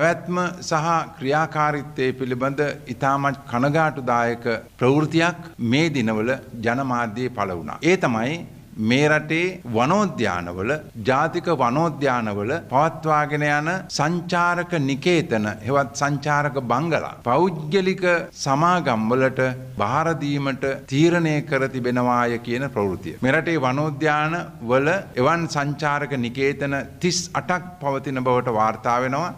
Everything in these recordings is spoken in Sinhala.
ඇවැත්ම සහ ක්‍රියාකාරිත්තය පිළිබඳ ඉතාමත් කනගාටුදායක ප්‍රවෘතියක් මේ දිනවල ජනමාධ්‍යයේ පළ වුණා. ඒ තමයි මේ රටේ වනෝද්‍යානවල ජාතික වනෝද්‍යානවල පවත්වාගෙන යන සංචාරක නිකේතන හෙවත් සංචාරක බංගලා පෞද්ගලික සමාගම්වලට බාර දීමට තීරණය කර තිබෙනවාය කියන ප්‍රවෘත්තිය. මේ රටේ වනෝද්‍යානවල එවන් සංචාරක නිකේතන 38ක් පවතින බවට වාර්තා වෙනවා.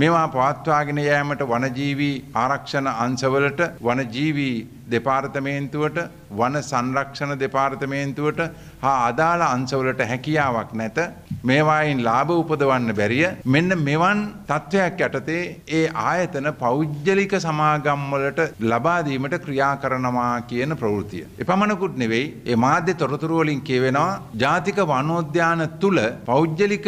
මේවා පවත්වාගෙන යෑමට වනජීවී ආරක්ෂණ අංශවලට වනජීවී දෙපාර්තමේන්තුවට වන සංරක්ෂණ දෙපාර්තමේන්තුවට හා අදාළ අංශවලට හැකියාවක් නැත මේවායින් ලාභ උපදවන්න බැරිය මෙන්න මෙවන් තත්ත්වයක් යටතේ ඒ ආයතන පෞද්ගලික සමාගම්වලට ලබා දීමට ක්‍රියා කරනවා කියන ප්‍රවෘතිය. එපමණකුත් නෙවෙයි ඒ මාධ්‍ය තොරතුරු වලින් කියවෙනවා ජාතික වනෝද්‍යාන තුල පෞද්ගලික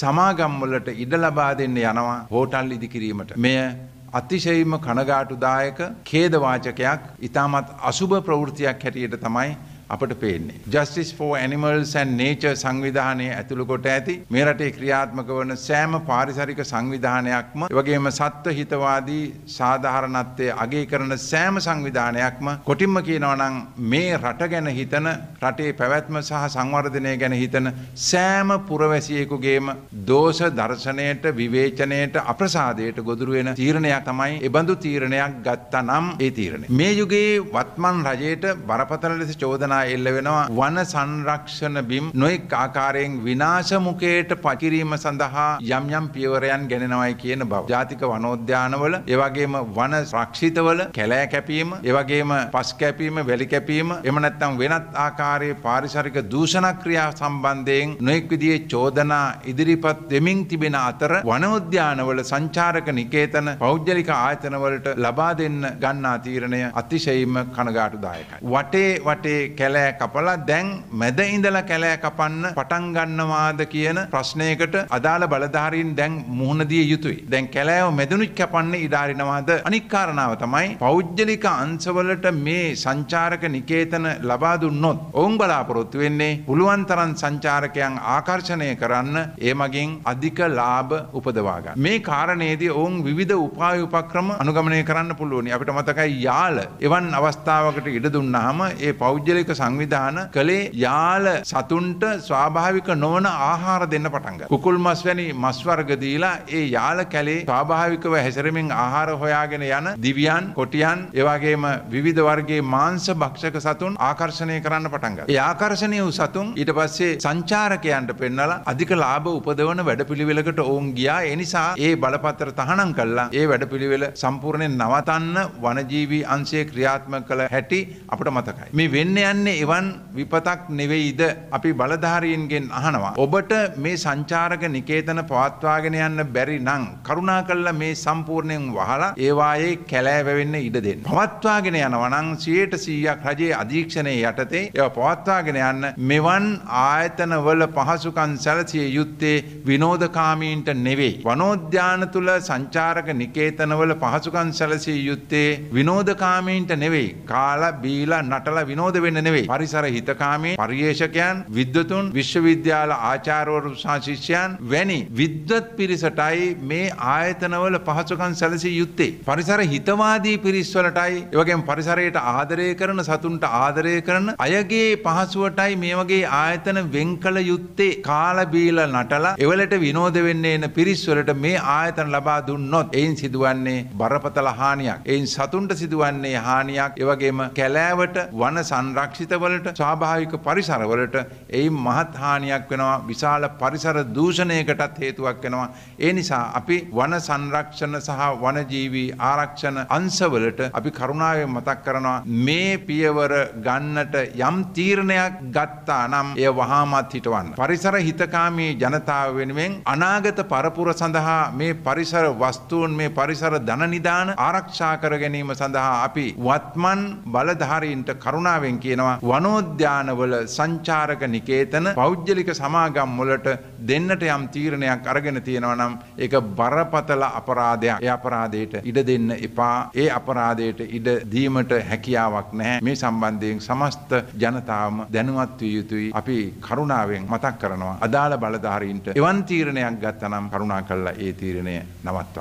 සමාගම්වලට ඉඩ ලබා දෙන්න යනවා හෝටල් ඉදිකිරීමට. මෙය අතිශයින්ම කනගාටුදායක ඛේදවාචකයක්. ඊටමත් අසුබ ප්‍රවෘතියක් හැටියට තමයි අපට පේන්නේ. Justice for animals and nature සංවිධානය ඇතුළු කොට ඇති මේ රටේ ක්‍රියාත්මක වන සෑම පාරිසරික සංවිධානයක්ම වගේම සත්ව හිතවාදී සාධාරණත්වය අගේ කරන සෑම සංවිධානයක්ම කොටින්ම කියනවා නම් මේ රට ගැන හිතන රටේ පැවැත්ම සහ සංවර්ධනය ගැන හිතන සෑම පුරවැසියෙකුගේම දෝෂ දර්ශනයට විවේචනයට අප්‍රසාදයට ගොදුරු වෙන තීරණයක් තමයි එබඳු තීරණයක් ගත්තා නම් ඒ තීරණය. මේ යුගයේ වත්මන් රජයට බරපතල ලෙස චෝදනා වෙලා එල්ල වෙනවා වන සංරක්ෂණ බිම් නොයෙක් ආකාරයෙන් විනාශමුකයට පකිරීම සඳහා යම් යම් පියවරයන් ගෙනෙනවයි කියන බව. ජාතික වනෝද්‍යානවල එවගේම වන රක්ෂිතවල කැලෑ කැපීම එවගේම පස් කැපීම වැලි කැපීම එම නැත්නම් වෙනත් ආකාරයේ පාරිසරික දූෂණ ක්‍රියා සම්බන්ධයෙන් නොයෙක් විදිහේ චෝදනා ඉදිරිපත් වෙමින් තිබෙන අතර වනෝද්‍යානවල සංචාරක නිකේතන පෞද්ගලික ආයතනවලට ලබා දෙන්න ගන්නා තීරණය අතිශයින්ම කනගාටුදායකයි. වටේ වටේ කැලෑ කැලෑ කපලා දැන් මැද ඉඳලා කැලෑ කපන්න පටන් ගන්නවාද කියන ප්‍රශ්නයකට අදාළ බලධාරීන් දැන් මුහුණ දිය යුතුයි. දැන් කැලෑව මැදනුත් කැපන්නේ ඉඩ අරිනවාද? අනික් කාරණාව තමයි පෞද්ගලික අංශවලට මේ සංචාරක නිකේතන ලබා දුන්නොත් ඔවුන් බලාපොරොත්තු වෙන්නේ පුළුවන් තරම් සංචාරකයන් ආකර්ෂණය කරන්න ඒ මගින් අධික ලාභ උපදවා ගන්න. මේ කාරණේදී ඔවුන් විවිධ උපාය උපක්‍රම අනුගමනය කරන්න පුළුවනි. අපිට මතකයි යාල එවන් අවස්ථාවකට ඉඩ දුන්නාම ඒ පෞද්ගලික සංවිධාන කළේ යාල සතුන්ට ස්වාභාවික නොවන ආහාර දෙන්න පටන්ග. කුකුල් මස් වැනි මස්වර්ග දීලා ඒ යාල කැලේ ස්වාභාවිකව හැසිරමින් ආහාර හොයාගෙන යන දිවියන් කොටියන් ඒවාගේම විවිධ වර්ගේ මාංස භක්ෂක සතුන් ආකර්ශණය කරන්න පටන්ග. ආකර්ශණය වූ සතුන් ඊට පස්සේ සංචාරකයන්ට පෙන්නලා අධික ලාභ උපදවන වැඩපිළිවෙලකට ඔවුන් ගියා එනිසා ඒ බලපත්‍ර තහනම් කල්ලා ඒ වැඩපිළිවෙල සම්පූර්ණයෙන් නවතන්න වනජීවී අංශය ක්‍රියාත්ම කළ හැටි අපට මතකයි. මේ වෙන්න යන්නේ කියන්නේ එවන් විපතක් නෙවෙයිද අපි බලධාරීන්ගෙන් අහනවා. ඔබට මේ සංචාරක නිකේතන පවත්වාගෙන යන්න බැරි නම් කරුණා කල්ලා මේ සම්පූර්ණයෙන් වහලා ඒවායේ කැලෑ වැවෙන්න ඉඩ දෙන්න. පවත්වාගෙන යනවා නම් 100% රජයේ අධීක්ෂණය යටතේ ඒවා පවත්වාගෙන යන්න මෙවන් ආයතනවල පහසුකම් සැලසිය යුත්තේ විනෝදකාමීන්ට නෙවෙයි. වනෝද්‍යාන තුල සංචාරක නිකේතනවල පහසුකම් සැලසිය යුත්තේ විනෝදකාමීන්ට නෙවෙයි. කාලා බීලා නටලා විනෝද වෙන්න නෙවෙයි. පරිසර හිතකාමී පරිේශකයන් විද්වතුන් විශ්වවිද්‍යාල ආචාර්යවරු සහ ශිෂ්‍යයන් වැනි විද්වත් පිරිසටයි මේ ආයතනවල පහසුකම් සැලසිය යුත්තේ. පරිසර හිතවාදී පිරිස්වලටයි එවගේම පරිසරයට ආදරය කරන සතුන්ට ආදරය කරන අයගේ පහසුවටයි මේ වගේ ආයතන වෙන් කළ යුත්තේ. කාලා බීලා නටලා එවලට විනෝද වෙන්න එන පිරිස්වලට මේ ආයතන ලබා දුන්නොත් එයින් සිදුවන්නේ බරපතල හානියක්. එයින් සතුන්ට සිදුවන්නේ හානියක්. එවගේම කැලෑවට වන සංරක්ෂණ පාක්ෂිතවලට ස්වාභාවික පරිසරවලට එයින් මහත් හානියක් වෙනවා විශාල පරිසර දූෂණයකටත් හේතුවක් වෙනවා ඒ නිසා අපි වන සංරක්ෂණ සහ වනජීවී ආරක්ෂණ අංශවලට අපි කරුණාවෙන් මතක් කරනවා මේ පියවර ගන්නට යම් තීරණයක් ගත්තා නම් එය වහාමත් හිටවන්න පරිසර හිතකාමී ජනතාව වෙනුවෙන් අනාගත පරපුර සඳහා මේ පරිසර වස්තුන් මේ පරිසර ධන නිදාන ආරක්ෂා කර ගැනීම සඳහා අපි වත්මන් බලධාරීන්ට කරුණාවෙන් කියනවා තියෙනවා වනෝද්‍යානවල සංචාරක නිකේතන පෞද්ගලික සමාගම් වලට දෙන්නට යම් තීරණයක් අරගෙන තියෙනවා නම් ඒක බරපතල අපරාධයක්. ඒ අපරාධයට ඉඩ දෙන්න එපා. ඒ අපරාධයට ඉඩ දීමට හැකියාවක් නැහැ. මේ සම්බන්ධයෙන් සමස්ත ජනතාවම දැනුවත් විය යුතුයි. අපි කරුණාවෙන් මතක් කරනවා අදාළ බලධාරීන්ට එවන් තීරණයක් ගත්තනම් කරුණා කළා ඒ තීරණය නවත්වන්න.